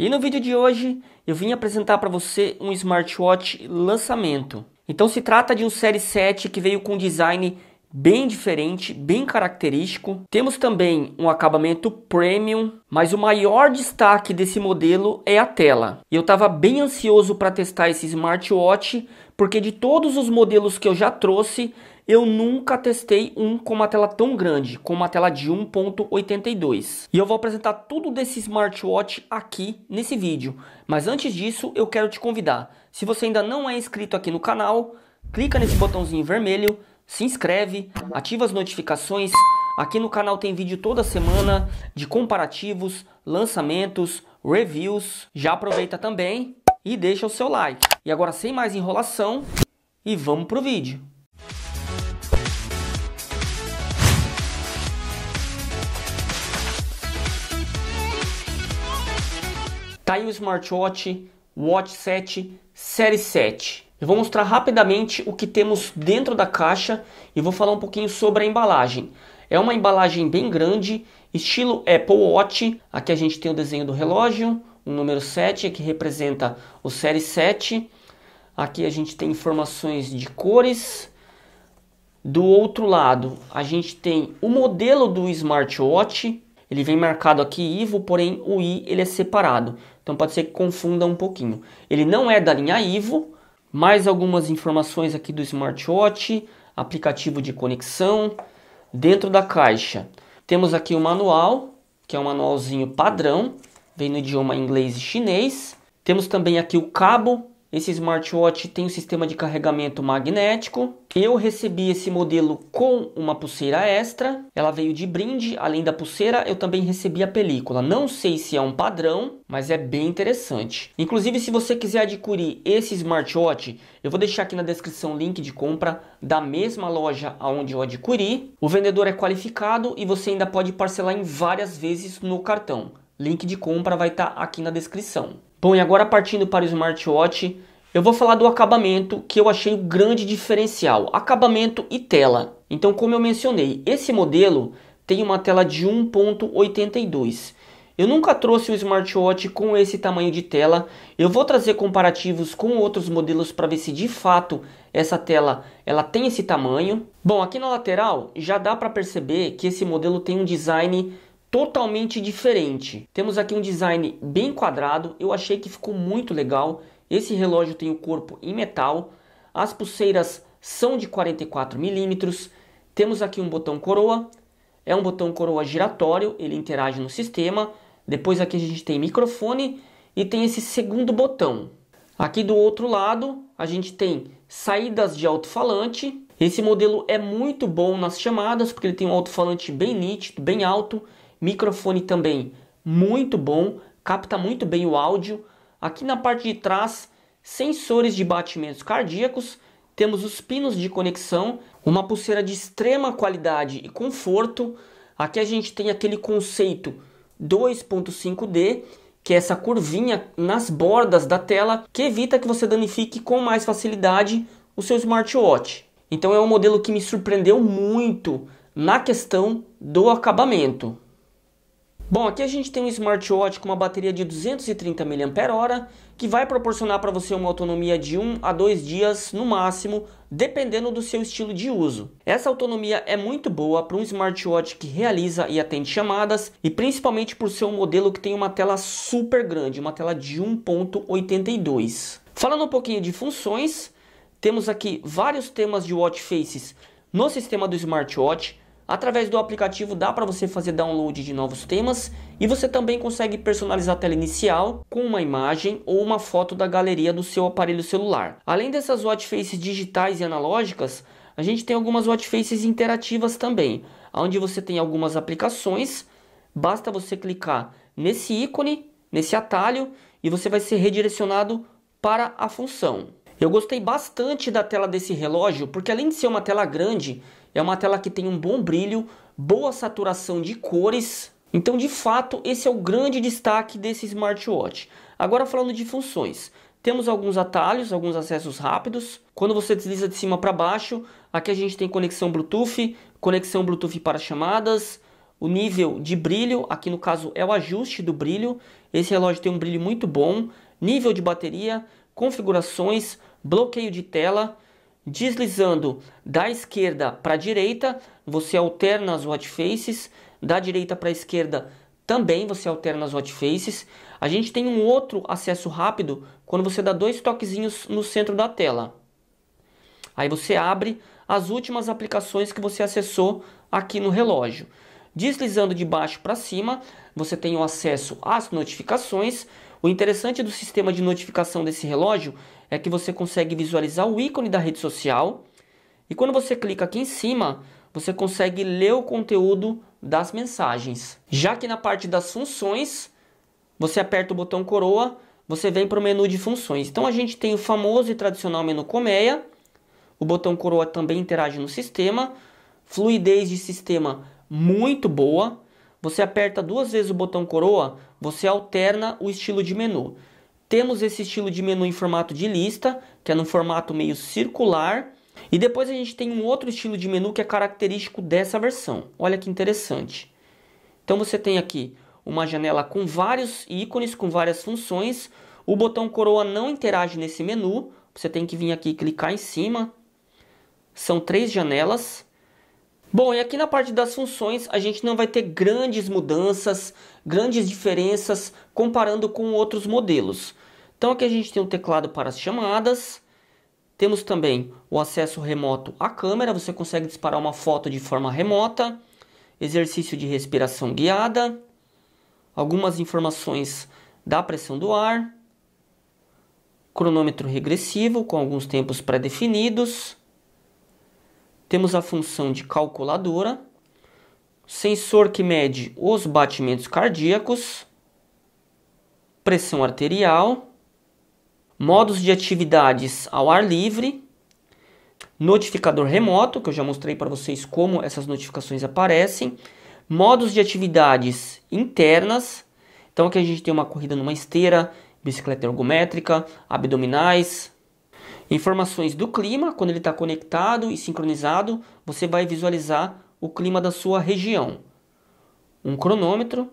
E no vídeo de hoje eu vim apresentar para você um smartwatch lançamento. Então se trata de um Série 7 que veio com design bem diferente, bem característico. Temos também um acabamento premium, mas o maior destaque desse modelo é a tela. Eu estava bem ansioso para testar esse smartwatch, porque de todos os modelos que eu já trouxe, eu nunca testei um com uma tela tão grande, com uma tela de 1.82. E eu vou apresentar tudo desse smartwatch aqui nesse vídeo. Mas antes disso, eu quero te convidar. Se você ainda não é inscrito aqui no canal, clica nesse botãozinho vermelho se inscreve, ativa as notificações. Aqui no canal tem vídeo toda semana de comparativos, lançamentos, reviews. Já aproveita também e deixa o seu like. E agora sem mais enrolação e vamos pro vídeo. Tá aí o smartwatch Watch 7 Série 7. Eu vou mostrar rapidamente o que temos dentro da caixa e vou falar um pouquinho sobre a embalagem. É uma embalagem bem grande, estilo Apple Watch. Aqui a gente tem o desenho do relógio, o número 7, que representa o Série 7. Aqui a gente tem informações de cores. Do outro lado, a gente tem o modelo do smartwatch. Ele vem marcado aqui Ivo, porém o i ele é separado. Então pode ser que confunda um pouquinho. Ele não é da linha Ivo, mais algumas informações aqui do smartwatch, aplicativo de conexão, dentro da caixa. Temos aqui o manual, que é um manualzinho padrão, vem no idioma inglês e chinês. Temos também aqui o cabo esse smartwatch tem um sistema de carregamento magnético. Eu recebi esse modelo com uma pulseira extra. Ela veio de brinde. Além da pulseira, eu também recebi a película. Não sei se é um padrão, mas é bem interessante. Inclusive, se você quiser adquirir esse smartwatch, eu vou deixar aqui na descrição o link de compra da mesma loja aonde eu adquiri. O vendedor é qualificado e você ainda pode parcelar em várias vezes no cartão. Link de compra vai estar tá aqui na descrição. Bom, e agora partindo para o smartwatch, eu vou falar do acabamento que eu achei o grande diferencial, acabamento e tela. Então, como eu mencionei, esse modelo tem uma tela de 1.82. Eu nunca trouxe um smartwatch com esse tamanho de tela. Eu vou trazer comparativos com outros modelos para ver se de fato essa tela ela tem esse tamanho. Bom, aqui na lateral já dá para perceber que esse modelo tem um design totalmente diferente. Temos aqui um design bem quadrado, eu achei que ficou muito legal. Esse relógio tem o corpo em metal, as pulseiras são de 44 milímetros. Temos aqui um botão coroa, é um botão coroa giratório, ele interage no sistema. Depois aqui a gente tem microfone e tem esse segundo botão. Aqui do outro lado a gente tem saídas de alto-falante. Esse modelo é muito bom nas chamadas porque ele tem um alto-falante bem nítido, bem alto Microfone também muito bom, capta muito bem o áudio. Aqui na parte de trás, sensores de batimentos cardíacos, temos os pinos de conexão, uma pulseira de extrema qualidade e conforto. Aqui a gente tem aquele conceito 2.5D, que é essa curvinha nas bordas da tela que evita que você danifique com mais facilidade o seu smartwatch. Então é um modelo que me surpreendeu muito na questão do acabamento. Bom, aqui a gente tem um smartwatch com uma bateria de 230 mAh que vai proporcionar para você uma autonomia de 1 a 2 dias no máximo, dependendo do seu estilo de uso. Essa autonomia é muito boa para um smartwatch que realiza e atende chamadas e principalmente por ser um modelo que tem uma tela super grande, uma tela de 1.82. Falando um pouquinho de funções, temos aqui vários temas de watch faces no sistema do smartwatch, Através do aplicativo dá para você fazer download de novos temas e você também consegue personalizar a tela inicial com uma imagem ou uma foto da galeria do seu aparelho celular. Além dessas watchfaces digitais e analógicas, a gente tem algumas watchfaces interativas também, onde você tem algumas aplicações, basta você clicar nesse ícone, nesse atalho e você vai ser redirecionado para a função. Eu gostei bastante da tela desse relógio, porque além de ser uma tela grande, é uma tela que tem um bom brilho, boa saturação de cores. Então, de fato, esse é o grande destaque desse smartwatch. Agora falando de funções. Temos alguns atalhos, alguns acessos rápidos. Quando você desliza de cima para baixo, aqui a gente tem conexão Bluetooth, conexão Bluetooth para chamadas, o nível de brilho, aqui no caso é o ajuste do brilho. Esse relógio tem um brilho muito bom, nível de bateria, configurações, bloqueio de tela. Deslizando da esquerda para a direita, você alterna as watch faces, da direita para a esquerda também você alterna as watch faces. A gente tem um outro acesso rápido quando você dá dois toquezinhos no centro da tela. Aí você abre as últimas aplicações que você acessou aqui no relógio. Deslizando de baixo para cima, você tem o acesso às notificações. O interessante do sistema de notificação desse relógio é que você consegue visualizar o ícone da rede social e quando você clica aqui em cima, você consegue ler o conteúdo das mensagens. Já que na parte das funções, você aperta o botão coroa, você vem para o menu de funções. Então a gente tem o famoso e tradicional menu colmeia, o botão coroa também interage no sistema, fluidez de sistema muito boa. Você aperta duas vezes o botão coroa, você alterna o estilo de menu. Temos esse estilo de menu em formato de lista, que é num formato meio circular. E depois a gente tem um outro estilo de menu que é característico dessa versão. Olha que interessante. Então você tem aqui uma janela com vários ícones, com várias funções. O botão coroa não interage nesse menu. Você tem que vir aqui e clicar em cima. São três janelas. Bom, e aqui na parte das funções, a gente não vai ter grandes mudanças, grandes diferenças comparando com outros modelos. Então aqui a gente tem o um teclado para as chamadas, temos também o acesso remoto à câmera, você consegue disparar uma foto de forma remota, exercício de respiração guiada, algumas informações da pressão do ar, cronômetro regressivo com alguns tempos pré-definidos, temos a função de calculadora, sensor que mede os batimentos cardíacos, pressão arterial, modos de atividades ao ar livre, notificador remoto, que eu já mostrei para vocês como essas notificações aparecem, modos de atividades internas. Então aqui a gente tem uma corrida numa esteira, bicicleta ergométrica, abdominais, Informações do clima, quando ele está conectado e sincronizado, você vai visualizar o clima da sua região. Um cronômetro,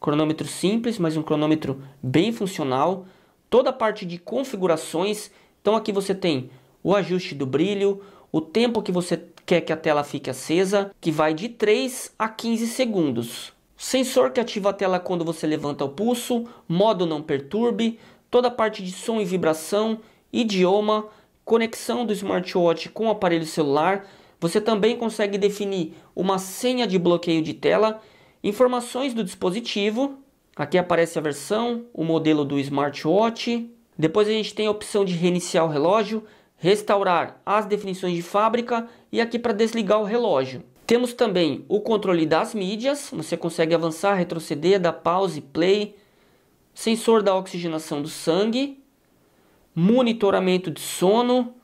cronômetro simples, mas um cronômetro bem funcional. Toda a parte de configurações, então aqui você tem o ajuste do brilho, o tempo que você quer que a tela fique acesa, que vai de 3 a 15 segundos. Sensor que ativa a tela quando você levanta o pulso, modo não perturbe, toda a parte de som e vibração idioma, conexão do smartwatch com o aparelho celular. Você também consegue definir uma senha de bloqueio de tela, informações do dispositivo. Aqui aparece a versão, o modelo do smartwatch. Depois a gente tem a opção de reiniciar o relógio, restaurar as definições de fábrica e aqui para desligar o relógio. Temos também o controle das mídias, você consegue avançar, retroceder, dar pause, play, sensor da oxigenação do sangue, monitoramento de sono,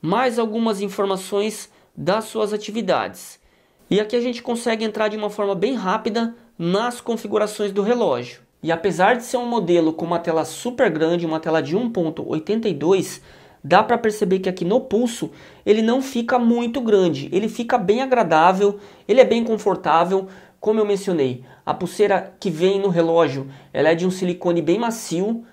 mais algumas informações das suas atividades. E aqui a gente consegue entrar de uma forma bem rápida nas configurações do relógio. E apesar de ser um modelo com uma tela super grande, uma tela de 1.82, dá para perceber que aqui no pulso ele não fica muito grande, ele fica bem agradável, ele é bem confortável. Como eu mencionei, a pulseira que vem no relógio, ela é de um silicone bem macio,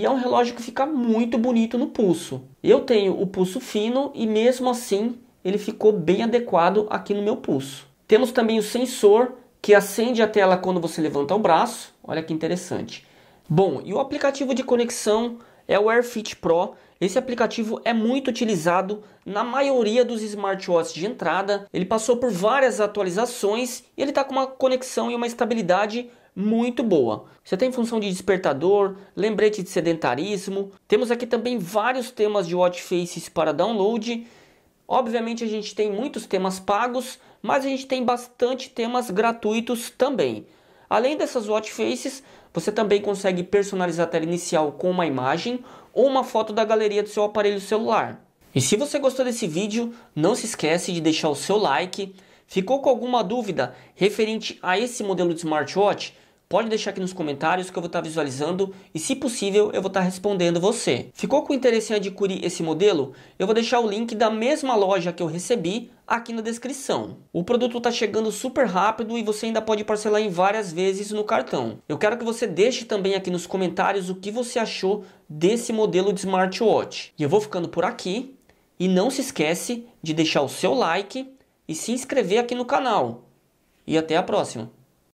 e é um relógio que fica muito bonito no pulso. Eu tenho o pulso fino e mesmo assim ele ficou bem adequado aqui no meu pulso. Temos também o sensor que acende a tela quando você levanta o braço. Olha que interessante. Bom, e o aplicativo de conexão é o AirFit Pro. Esse aplicativo é muito utilizado na maioria dos smartwatches de entrada. Ele passou por várias atualizações e ele está com uma conexão e uma estabilidade muito boa. Você tem função de despertador, lembrete de sedentarismo. Temos aqui também vários temas de watch faces para download. Obviamente a gente tem muitos temas pagos, mas a gente tem bastante temas gratuitos também. Além dessas watch faces, você também consegue personalizar a tela inicial com uma imagem ou uma foto da galeria do seu aparelho celular. E se você gostou desse vídeo, não se esquece de deixar o seu like. Ficou com alguma dúvida referente a esse modelo de smartwatch? Pode deixar aqui nos comentários que eu vou estar tá visualizando e, se possível, eu vou estar tá respondendo você. Ficou com interesse em adquirir esse modelo? Eu vou deixar o link da mesma loja que eu recebi aqui na descrição. O produto está chegando super rápido e você ainda pode parcelar em várias vezes no cartão. Eu quero que você deixe também aqui nos comentários o que você achou desse modelo de smartwatch. E eu vou ficando por aqui. E não se esquece de deixar o seu like e se inscrever aqui no canal. E até a próxima!